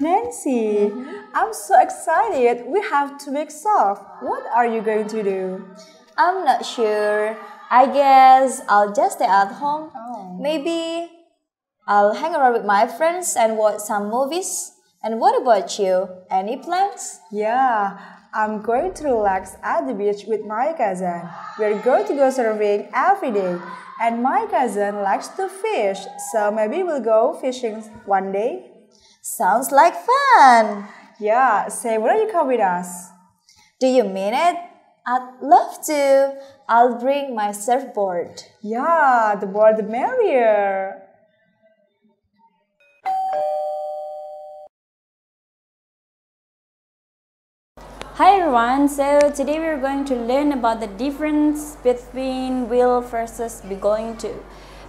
Nancy, mm -hmm. I'm so excited. We have to make stuff. What are you going to do? I'm not sure. I guess I'll just stay at home. Oh. Maybe I'll hang around with my friends and watch some movies. And what about you? Any plans? Yeah, I'm going to relax at the beach with my cousin. We're going to go surfing every day. And my cousin likes to fish, so maybe we'll go fishing one day. Sounds like fun. Yeah, say, why don't you come with us? Do you mean it? I'd love to. I'll bring my surfboard. Yeah, the more the merrier. Hi everyone, so today we're going to learn about the difference between will versus be going to.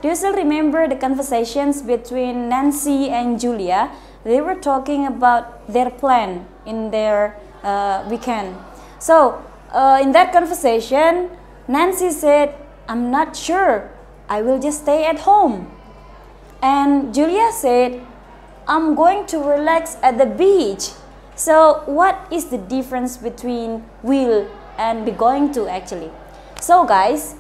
Do you still remember the conversations between Nancy and Julia? They were talking about their plan in their uh, weekend. So, uh, in that conversation, Nancy said, I'm not sure. I will just stay at home. And Julia said, I'm going to relax at the beach. So, what is the difference between will and be going to actually? So, guys,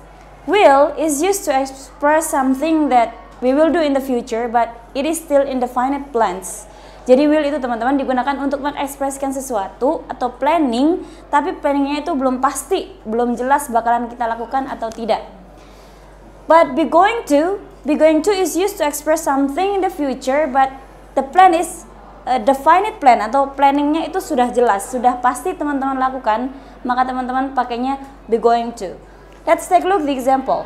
Will is used to express something that we will do in the future, but it is still in the finite plans. Jadi will itu teman-teman digunakan untuk mengekspresikan sesuatu atau planning, tapi planningnya itu belum pasti, belum jelas bakalan kita lakukan atau tidak. But be going to, be going to is used to express something in the future, but the plan is a uh, the plan atau planningnya itu sudah jelas, sudah pasti teman-teman lakukan, maka teman-teman pakainya be going to. Let's take a look at the example.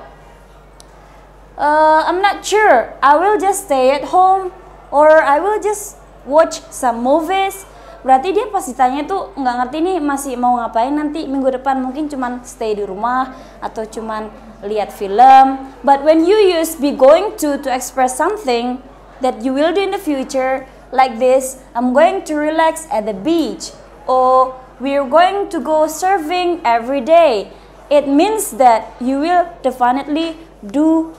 Uh, I'm not sure. I will just stay at home or I will just watch some movies. Berarti dia pas ditanya tuh nggak ngerti nih masih mau ngapain nanti minggu depan mungkin cuman stay di rumah atau cuman lihat film. But when you use be going to to express something that you will do in the future like this, I'm going to relax at the beach or we're going to go surfing every day it means that you will definitely do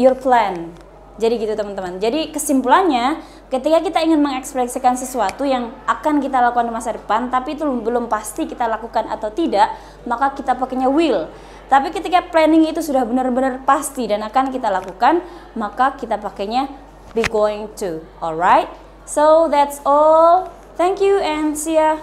your plan. Jadi gitu teman-teman. Jadi kesimpulannya, ketika kita ingin mengekspresikan sesuatu yang akan kita lakukan di masa depan, tapi itu belum pasti kita lakukan atau tidak, maka kita pakainya will. Tapi ketika planning itu sudah benar-benar pasti dan akan kita lakukan, maka kita pakainya be going to. Alright? So that's all. Thank you and see ya.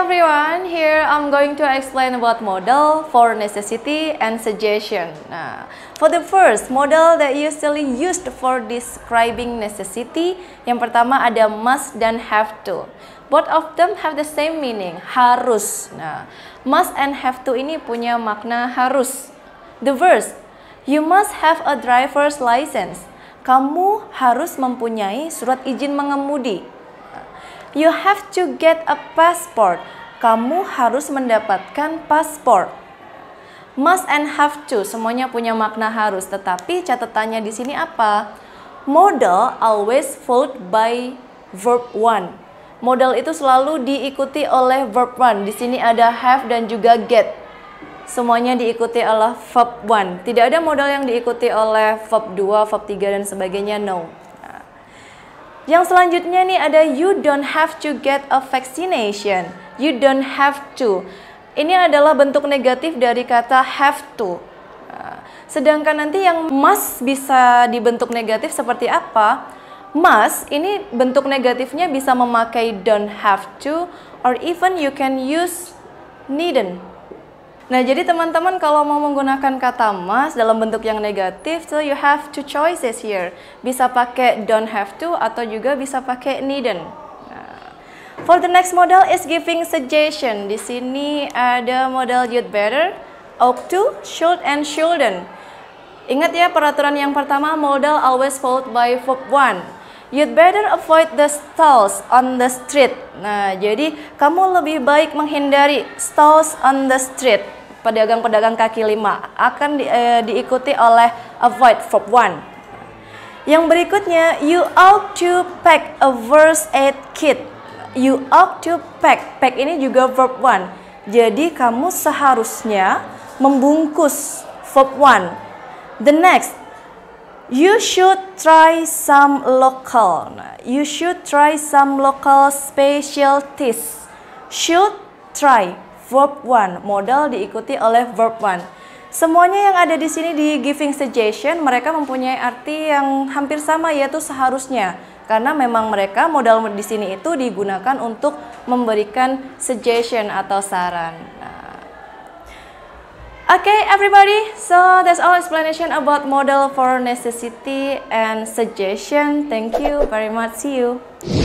everyone, here I'm going to explain about model for necessity and suggestion. Nah, for the first, model that usually used for describing necessity, yang pertama ada must dan have to. Both of them have the same meaning, harus. Nah, must and have to ini punya makna harus. The verse, you must have a driver's license. Kamu harus mempunyai surat izin mengemudi you have to get a passport. Kamu harus mendapatkan paspor. Must and have to semuanya punya makna harus, tetapi catatannya di sini apa? Modal always followed by verb one. Modal itu selalu diikuti oleh verb one. Di sini ada have dan juga get. Semuanya diikuti oleh verb one. Tidak ada modal yang diikuti oleh verb dua, verb tiga dan sebagainya. No. Yang selanjutnya nih ada you don't have to get a vaccination. You don't have to. Ini adalah bentuk negatif dari kata have to. Eh, sedangkan nanti yang must bisa dibentuk negatif seperti apa? Must ini bentuk negatifnya bisa memakai don't have to or even you can use needn't. Nah, jadi teman-teman kalau mau menggunakan kata must dalam bentuk yang negatif, so you have two choices here. Bisa pakai don't have to atau juga bisa pakai needn't. Nah, for the next model is giving suggestion. Di sini ada model you'd better, ought to, should, and shouldn't. Ingat ya peraturan yang pertama model always followed by verb one. You'd better avoid the stalls on the street. Nah, jadi kamu lebih baik menghindari stalls on the street pedagang-pedagang kaki lima akan di, eh, diikuti oleh avoid verb one. Yang berikutnya, you ought to pack a verse 8 kit. You ought to pack. Pack ini juga verb one. Jadi kamu seharusnya membungkus verb one. The next, You should try some local. You should try some local specialties. Should try verb one Modal diikuti oleh verb 1. Semuanya yang ada di sini di giving suggestion mereka mempunyai arti yang hampir sama yaitu seharusnya karena memang mereka modal di sini itu digunakan untuk memberikan suggestion atau saran. Oke nah. Okay, everybody. So that's all explanation about model for necessity and suggestion. Thank you very much. See you.